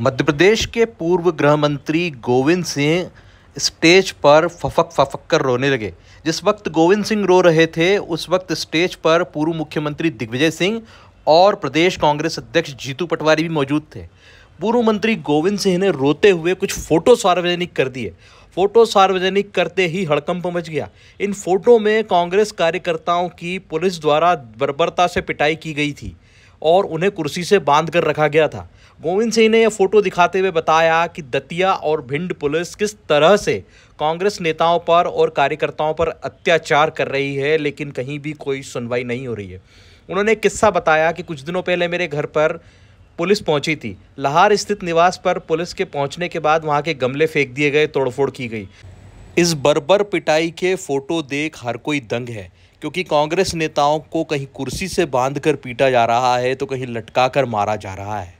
मध्य प्रदेश के पूर्व गृह मंत्री गोविंद सिंह स्टेज पर फफक फफक कर रोने लगे जिस वक्त गोविंद सिंह रो रहे थे उस वक्त स्टेज पर पूर्व मुख्यमंत्री दिग्विजय सिंह और प्रदेश कांग्रेस अध्यक्ष जीतू पटवारी भी मौजूद थे पूर्व मंत्री गोविंद सिंह ने रोते हुए कुछ फोटो सार्वजनिक कर दिए फोटो सार्वजनिक करते ही हड़कंप मच गया इन फोटो में कांग्रेस कार्यकर्ताओं की पुलिस द्वारा बर्बरता से पिटाई की गई थी और उन्हें कुर्सी से बांध कर रखा गया था गोविंद सिंह ने यह फोटो दिखाते हुए बताया कि दतिया और भिंड पुलिस किस तरह से कांग्रेस नेताओं पर और कार्यकर्ताओं पर अत्याचार कर रही है लेकिन कहीं भी कोई सुनवाई नहीं हो रही है उन्होंने किस्सा बताया कि कुछ दिनों पहले मेरे घर पर पुलिस पहुंची थी लाहौर स्थित निवास पर पुलिस के पहुंचने के बाद वहां के गमले फेंक दिए गए तोड़फोड़ की गई इस बर्बर पिटाई के फोटो देख हर कोई दंग है क्योंकि कांग्रेस नेताओं को कहीं कुर्सी से बांधकर पीटा जा रहा है तो कहीं लटका कर मारा जा रहा है